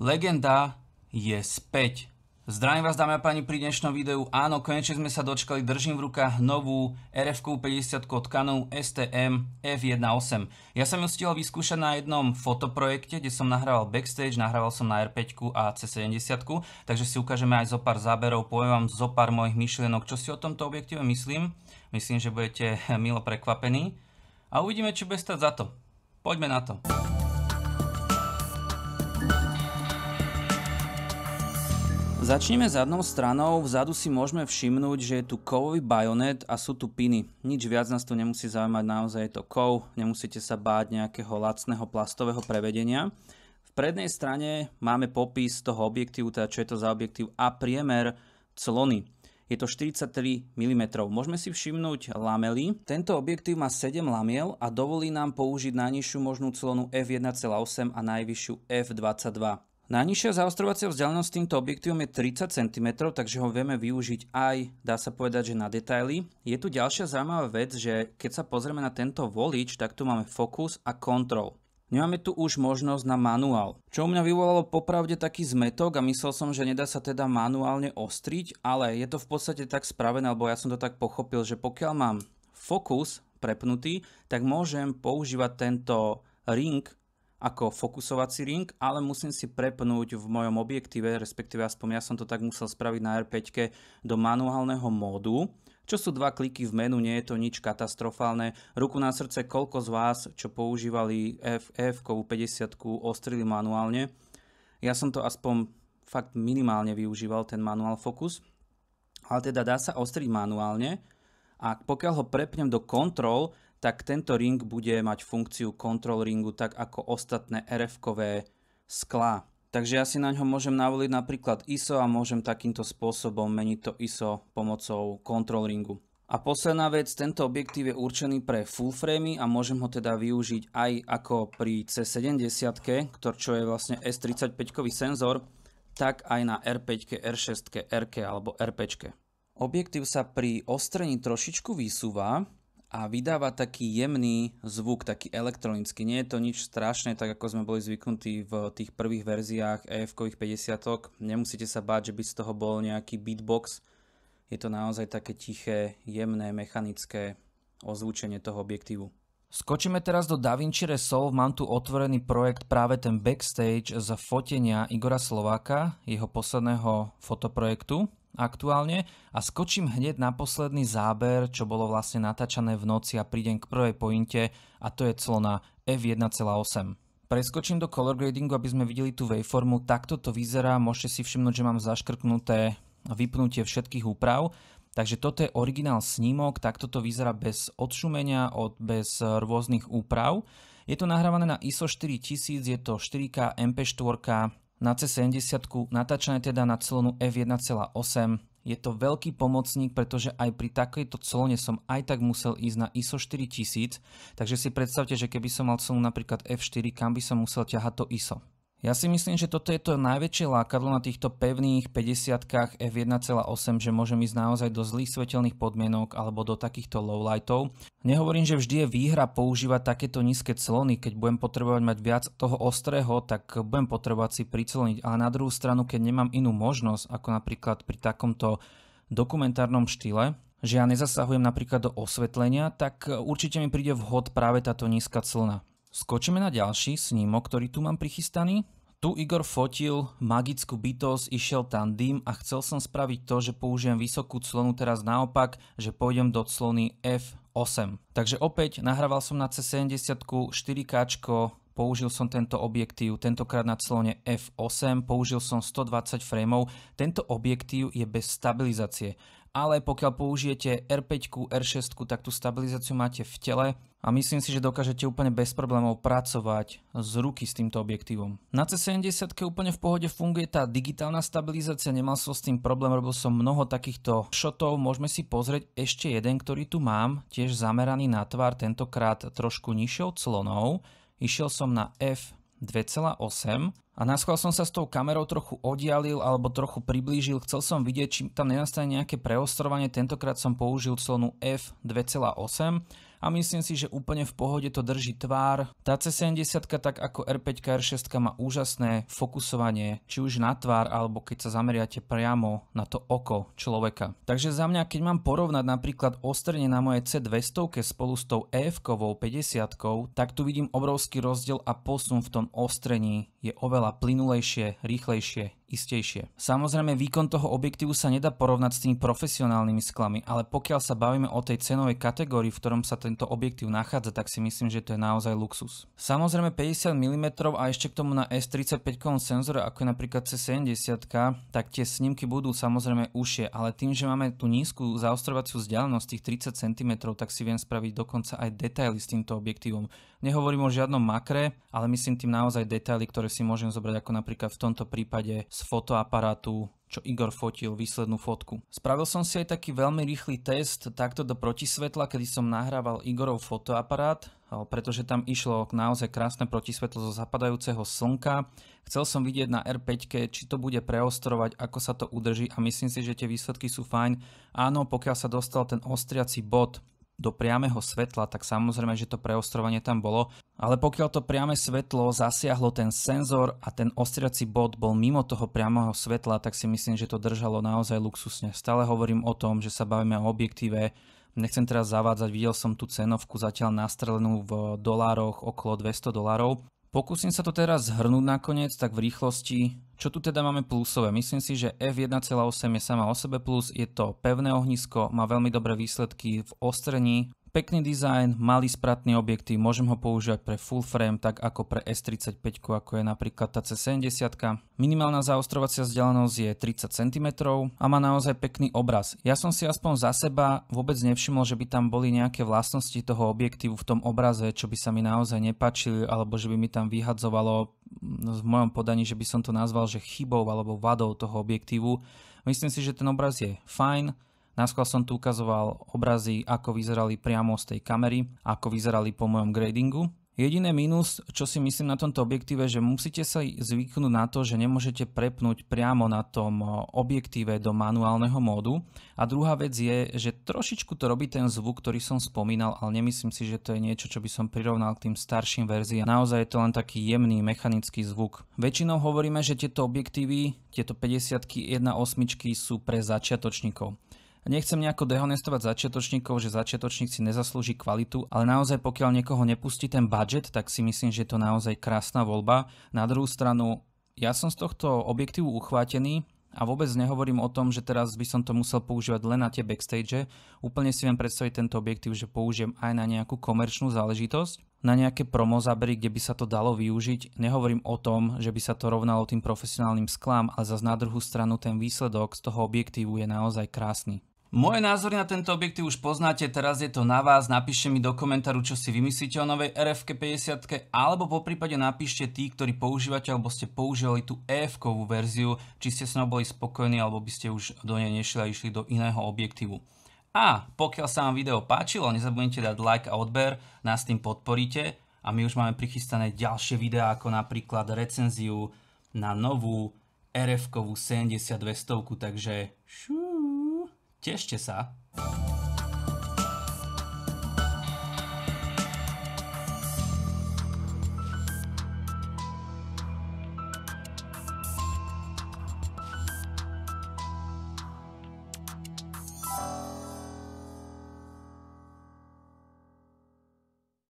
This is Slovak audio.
Legenda je späť. Zdravím vás dámy a páni pri dnešnom videu. Áno, konečne sme sa dočkali, držím v rukách novú RFQ 50 od Canon STM F1.8. Ja som ju stihol vyskúšať na jednom fotoprojekte, kde som nahrával backstage, nahrával som na R5 a C70, takže si ukážeme aj zo pár záberov, poviem vám zo pár mojich myšlienok, čo si o tomto objektíve myslím. Myslím, že budete milo prekvapení a uvidíme, či bude stať za to. Poďme na to. Začneme zadnou stranou. Vzadu si môžeme všimnúť, že je tu kovový bajonet a sú tu piny. Nič viac nás tu nemusí zaujímať, naozaj je to kov. Nemusíte sa báť nejakého lacného plastového prevedenia. V prednej strane máme popis toho objektívu, teda čo je to za objektív a priemer clony. Je to 43 mm. Môžeme si všimnúť lamely. Tento objektív má 7 lamiel a dovolí nám použiť najnižšiu možnú clonu f1,8 a najvyššiu f22. Najnižšia zaostrovacia vzdialenosť s týmto objektívom je 30 cm, takže ho vieme využiť aj, dá sa povedať, že na detaily. Je tu ďalšia zaujímavá vec, že keď sa pozrieme na tento volič, tak tu máme fokus a kontrol. Nemáme tu už možnosť na manuál, čo u mňa vyvolalo popravde taký zmetok a myslel som, že nedá sa teda manuálne ostriť, ale je to v podstate tak spravené, alebo ja som to tak pochopil, že pokiaľ mám fokus prepnutý, tak môžem používať tento ring ako fokusovací ring, ale musím si prepnúť v mojom objektíve, respektíve aspoň ja som to tak musel spraviť na R5 do manuálneho módu, čo sú dva kliky v menu, nie je to nič katastrofálne. Ruku na srdce, koľko z vás, čo používali FF 50 ostrili manuálne. Ja som to aspoň fakt minimálne využíval, ten manuál fokus. Ale teda dá sa ostriť manuálne a pokiaľ ho prepnem do kontrol tak tento ring bude mať funkciu control ringu tak ako ostatné RF-kové sklá. Takže ja si na ňo môžem navoliť napríklad ISO a môžem takýmto spôsobom meniť to ISO pomocou control ringu. A posledná vec, tento objektív je určený pre full framey a môžem ho teda využiť aj ako pri C70, čo je vlastne S35-kový senzor, tak aj na R5, R6, R alebo RP. Objektív sa pri ostrení trošičku vysúva, a vydáva taký jemný zvuk, taký elektronický. Nie je to nič strašné, tak ako sme boli zvyknutí v tých prvých verziách ef 50 50 Nemusíte sa báť, že by z toho bol nejaký beatbox. Je to naozaj také tiché, jemné, mechanické ozvučenie toho objektívu. Skočíme teraz do DaVinci Resolve, mám tu otvorený projekt práve ten backstage z fotenia Igora Slováka, jeho posledného fotoprojektu aktuálne a skočím hneď na posledný záber, čo bolo vlastne natáčané v noci a prídem k prvej pointe a to je clona F1,8. Preskočím do color gradingu, aby sme videli tú waveformu. Takto to vyzerá, môžete si všimnúť, že mám zaškrknuté vypnutie všetkých úprav. Takže toto je originál snímok, takto to vyzerá bez odšumenia, od, bez rôznych úprav. Je to nahrávané na ISO 4000, je to 4K, MP4, na C70, natáčané teda na clonu F1,8. Je to veľký pomocník, pretože aj pri takejto clone som aj tak musel ísť na ISO 4000, takže si predstavte, že keby som mal clonu napríklad F4, kam by som musel ťahať to ISO. Ja si myslím, že toto je to najväčšie lákadlo na týchto pevných 50 F1,8, že môžem ísť naozaj do zlých svetelných podmienok alebo do takýchto lowlightov. Nehovorím, že vždy je výhra používať takéto nízke clony, keď budem potrebovať mať viac toho ostrého, tak budem potrebovať si pricloniť, ale na druhú stranu, keď nemám inú možnosť, ako napríklad pri takomto dokumentárnom štýle, že ja nezasahujem napríklad do osvetlenia, tak určite mi príde vhod práve táto nízka clona. Skočíme na ďalší snímok, ktorý tu mám prichystaný. Tu Igor fotil magickú bytosť, išiel tam dým a chcel som spraviť to, že použijem vysokú clonu teraz naopak, že pôjdem do clony F8. Takže opäť nahrával som na C70 4K, použil som tento objektív, tentokrát na clone F8, použil som 120 frameov. Tento objektív je bez stabilizácie ale pokiaľ použijete R5, R6, tak tú stabilizáciu máte v tele a myslím si, že dokážete úplne bez problémov pracovať z ruky s týmto objektívom. Na C70 úplne v pohode funguje tá digitálna stabilizácia, nemal som s tým problém, robil som mnoho takýchto šotov, môžeme si pozrieť ešte jeden, ktorý tu mám, tiež zameraný na tvár, tentokrát trošku nižšou clonou, išiel som na f 2,8 a na som sa s tou kamerou trochu oddialil alebo trochu priblížil, chcel som vidieť, či tam nenastane nejaké preostrovanie, tentokrát som použil clonu f2,8 a myslím si, že úplne v pohode to drží tvár. Tá C70 tak ako R5 R6 má úžasné fokusovanie, či už na tvár, alebo keď sa zameriate priamo na to oko človeka. Takže za mňa, keď mám porovnať napríklad ostrenie na mojej C200 spolu s tou ef 50 tak tu vidím obrovský rozdiel a posun v tom ostrení je oveľa plynulejšie, rýchlejšie, istejšie. Samozrejme, výkon toho objektívu sa nedá porovnať s tými profesionálnymi sklami, ale pokiaľ sa bavíme o tej cenovej kategórii, v ktorom sa tento objektív nachádza, tak si myslím, že to je naozaj luxus. Samozrejme 50 mm a ešte k tomu na S35 senzore, ako je napríklad C70, tak tie snímky budú samozrejme užšie, ale tým, že máme tú nízku zaostrovaciu vzdialenosť tých 30 cm, tak si viem spraviť dokonca aj detaily s týmto objektívom. Nehovorím o žiadnom makre, ale myslím tým naozaj detaily, ktoré si môžem zobrať ako napríklad v tomto prípade z fotoaparátu čo Igor fotil výslednú fotku. Spravil som si aj taký veľmi rýchly test takto do protisvetla, kedy som nahrával Igorov fotoaparát, pretože tam išlo naozaj krásne protisvetlo zo zapadajúceho slnka. Chcel som vidieť na R5, či to bude preostrovať, ako sa to udrží a myslím si, že tie výsledky sú fajn. Áno, pokiaľ sa dostal ten ostriaci bod do priameho svetla, tak samozrejme, že to preostrovanie tam bolo. Ale pokiaľ to priame svetlo zasiahlo ten senzor a ten ostriací bod bol mimo toho priameho svetla, tak si myslím, že to držalo naozaj luxusne. Stále hovorím o tom, že sa bavíme o objektíve, Nechcem teraz zavádzať, videl som tú cenovku zatiaľ nastrelenú v dolároch okolo 200 dolárov. Pokúsim sa to teraz zhrnúť nakoniec, tak v rýchlosti. Čo tu teda máme plusové? Myslím si, že F1,8 je sama o sebe plus, je to pevné ohnisko, má veľmi dobré výsledky v ostrení, Pekný dizajn, malý spratný objektív, môžem ho používať pre full frame, tak ako pre S35, ako je napríklad tá C70. Minimálna zaostrovacia vzdialenosť je 30 cm a má naozaj pekný obraz. Ja som si aspoň za seba vôbec nevšimol, že by tam boli nejaké vlastnosti toho objektívu v tom obraze, čo by sa mi naozaj nepačili, alebo že by mi tam vyhadzovalo mm, v mojom podaní, že by som to nazval, že chybou alebo vadou toho objektívu. Myslím si, že ten obraz je fajn, Naskôr som tu ukazoval obrazy, ako vyzerali priamo z tej kamery, ako vyzerali po mojom gradingu. Jediné mínus, čo si myslím na tomto objektíve, že musíte sa zvyknúť na to, že nemôžete prepnúť priamo na tom objektíve do manuálneho módu. A druhá vec je, že trošičku to robí ten zvuk, ktorý som spomínal, ale nemyslím si, že to je niečo, čo by som prirovnal k tým starším verziám. Naozaj je to len taký jemný mechanický zvuk. Väčšinou hovoríme, že tieto objektívy, tieto 50 1.8 sú pre začiatočníkov. Nechcem nejako dehonestovať začiatočníkov, že začiatočník si nezaslúži kvalitu, ale naozaj pokiaľ niekoho nepustí ten budget, tak si myslím, že je to naozaj krásna voľba. Na druhú stranu, ja som z tohto objektívu uchvátený, a vôbec nehovorím o tom, že teraz by som to musel používať len na tie backstage. Úplne si viem predstaviť tento objektív, že použijem aj na nejakú komerčnú záležitosť, na nejaké promo zábery, kde by sa to dalo využiť. Nehovorím o tom, že by sa to rovnalo tým profesionálnym sklám, ale zase na druhú stranu ten výsledok z toho objektívu je naozaj krásny. Moje názory na tento objektív už poznáte, teraz je to na vás, napíšte mi do komentáru, čo si vymyslíte o novej RFK 50 alebo po prípade napíšte tí, ktorí používate alebo ste používali tú EF-kovú verziu, či ste s ňou boli spokojní alebo by ste už do nej nešli a išli do iného objektívu. A pokiaľ sa vám video páčilo, nezabudnite dať like a odber, nás tým podporíte a my už máme prichystané ďalšie videá ako napríklad recenziu na novú RF-kovú 7200, takže šuuu. Tešte sa!